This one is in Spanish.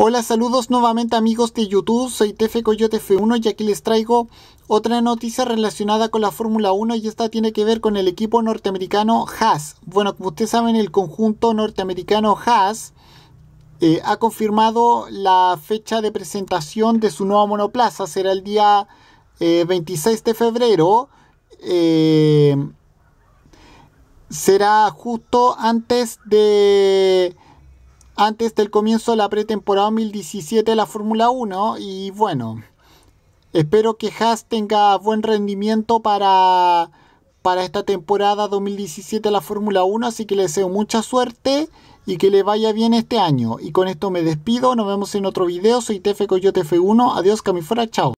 Hola, saludos nuevamente amigos de YouTube, soy Tefe Coyote F1 y aquí les traigo otra noticia relacionada con la Fórmula 1 y esta tiene que ver con el equipo norteamericano Haas. Bueno, como ustedes saben, el conjunto norteamericano Haas eh, ha confirmado la fecha de presentación de su nueva monoplaza, será el día 26 eh, de febrero. Eh, será justo antes de antes del comienzo de la pretemporada 2017 de la Fórmula 1 y bueno, espero que Haas tenga buen rendimiento para, para esta temporada 2017 de la Fórmula 1, así que le deseo mucha suerte y que le vaya bien este año. Y con esto me despido, nos vemos en otro video, soy Tefe Coyote F1, adiós camifora, chao.